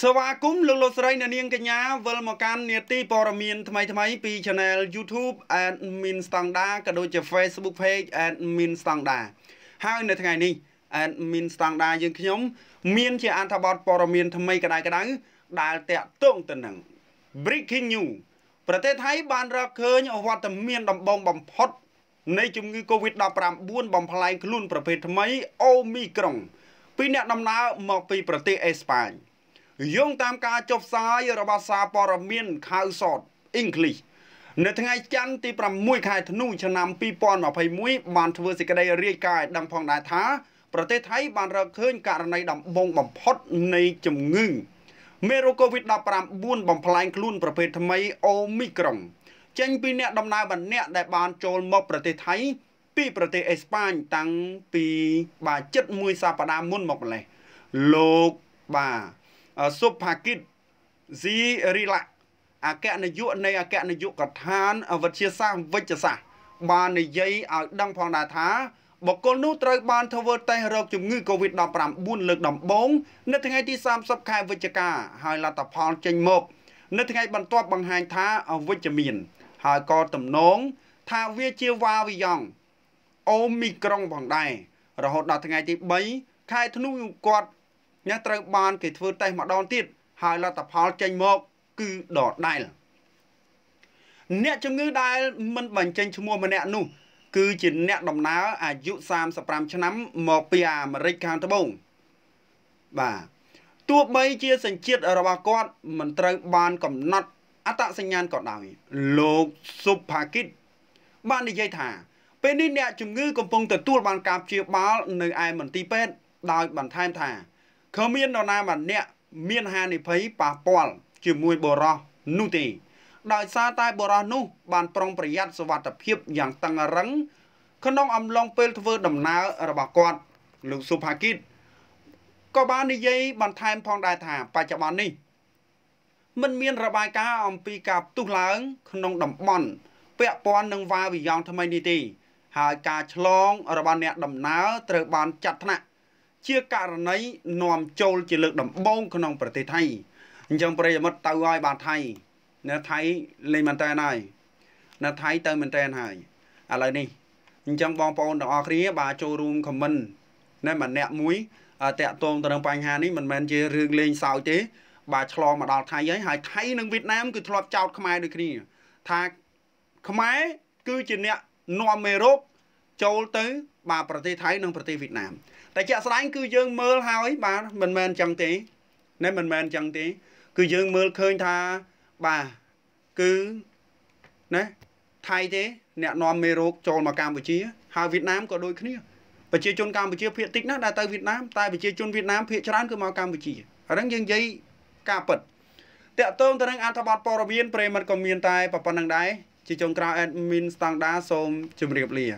សវាគមលោកលោកស្រីអ្នកនាងកញ្ញាវិលមកកាន់នេតិព័រមានថ្មីថ្មីពី Channel YouTube Admin Standard ក៏ដូចជា Facebook Page Admin Standard ហើយនៅថ្ងៃនេះ Admin Standard យើងខ្ញុំមានជាអត្ថបទព័រមានថ្មីក្តៅក្តៅដែលតាក់ទងទៅនឹង Breaking News ប្រទេសថៃបានរកឃើញវត្តមានដំបងបំផុត នៃ ជំងឺ Covid-19 បំផ្លែងខ្លួនប្រភេទថ្មី Omicron ពីអ្នកដំណើរមកពីប្រទេសអេស្ប៉ាញ។យោងតាមការចុះផ្សាយរបស់សារព័ត៌មានខៅសតអ៊ីងគ្លីសនៅថ្ងៃច័ន្ទទី6ខែធ្នូឆ្នាំ2021បានធ្វើសេចក្តីរាយការណ៍ដឹងផងដែរថាប្រទេសថៃបានរកឃើញករណីដំបូងបំផុតនៃជំងឺ មេរោគ COVID-19 បំផ្លាញខ្លួនប្រភេទថ្មីអូមីក្រុងចេញពីអ្នកដំណើរបម្នាក់ដែលបានចូលមកប្រទេសថៃពីប្រទេសអេស្ប៉ាញតាំងពីបាទជិតមួយសប្តាហ៍មុនមកម្លេះលោកបាទសុផាគិតស៊ីរីឡាក់អគ្គនាយកនៃអគ្គនាយកដ្ឋានវិទ្យាសាស្ត្រវិជ្ជសាស្ត្របាននិយាយឲ្យដឹងផងដែរថាបុគ្គលនោះត្រូវបានធ្វើតេស្តរោគជំងឺ Covid-19 លើកដំបូង នៅថ្ងៃទី30ខែវិច្ឆិកាហើយលទ្ធផលចេញមកនៅថ្ងៃ បន្ទាប់បង្ហាញថាវិជ្ជមាន ហើយក៏ទំនង ថាវាជាវ៉ាវីយ៉ង់អូមីក្រុងផងដែររហូតដល់ថ្ងៃទី3ខែធ្នូគាត់អ្នកត្រូវបានគេធ្វើតេស្តម្ដងទៀតហើយលទ្ធផលចេញមក គឺដដែល អ្នកជំងឺដែលមិនបញ្ចេញឈ្មោះម្នាក់នោះគឺជាអ្នកដំណើរអាយុ35ឆ្នាំមកពីអាមេរិកខាងត្បូងបាទទោះបីជាសញ្ជាតិរបស់គាត់មិនត្រូវបានកំណត់អត្តសញ្ញាណក៏ដោយលោកសុផាគិតបាននិយាយថា ពេលនេះអ្នកជំងឺកំពុងទទួលបានការព្យាបាលនៅឯមន្ទីរពេទ្យដោយបន្ថែមថាគ្មាននរណាម្នាក់មានហានិភ័យប៉ះពាល់ជាមួយបរោះនោះទេដោយសារតែបរោះនោះ បានប្រុងប្រយ័ត្នសុវត្ថិភាពយ៉ាងតឹងរ៉ឹងក្នុងអំឡុងពេលធ្វើដំណើររបស់គាត់លោកសុផាគីតក៏បាននិយាយបន្ថែមផងដែរថាបច្ចុប្បន្ននេះមិនមានរបាយការណ៍អំពីការផ្ទុះឡើង ក្នុងតំបន់ពាក់ព័ន្ធនឹងវ៉ាវីយ៉ងថ្មីនេះទេហើយការឆ្លង របស់អ្នកដំណើរត្រូវបានចាត់ថ្នាក់ជាករណីនាំចូលជាលើក ដំបូងក្នុងប្រទេសថៃអញ្ចឹងប្រិយមិត្តទៅឲ្យបានថៃនៅថៃលេងមែនតើហើយនៅថៃទៅមែនតើហើយឥឡូវនេះអញ្ចឹងបងប្អូនទាំងអស់គ្នាបាទចូលរួមខមមិនណែម្នាក់មួយតាក់ទងទៅនឹងបញ្ហានេះមិនមែនជារឿងលេងសើចទេបាទឆ្លងមកដល់ថៃហើយហើយថៃ និងវៀតណាមគឺធ្លាប់ចោទខ្មែរដូចគ្នាថាខ្មែរគឺជាអ្នកនាំមេរោគចូលទៅបាទប្រទេសថៃនិងប្រទេសវៀតណាមតែជាក់ស្ដែងគឺយើងមើលហើយបាទមិនមែនចឹងទេណែមិនមែនចឹងទេ គឺយើងមើលឃើញថាបាទគឺណាថៃទេអ្នកនាំមេរោគចូលមកកម្ពុជា ហើយវៀតណាមក៏ដូចគ្នាប្រជាជនកម្ពុជាភាគតិចណាស់ដែលទៅវៀតណាមតែប្រជាជនវៀតណាមភាគច្រើនគឺមកកម្ពុជាអញ្ចឹងយើងនិយាយការពិតតកតងទៅនឹងអត្ថបទព័ត៌មានប្រិមត្តក៏មានតែប៉ុណ្្នឹងដែរជាចុងក្រោយ admin standard សូមជម្រាបលា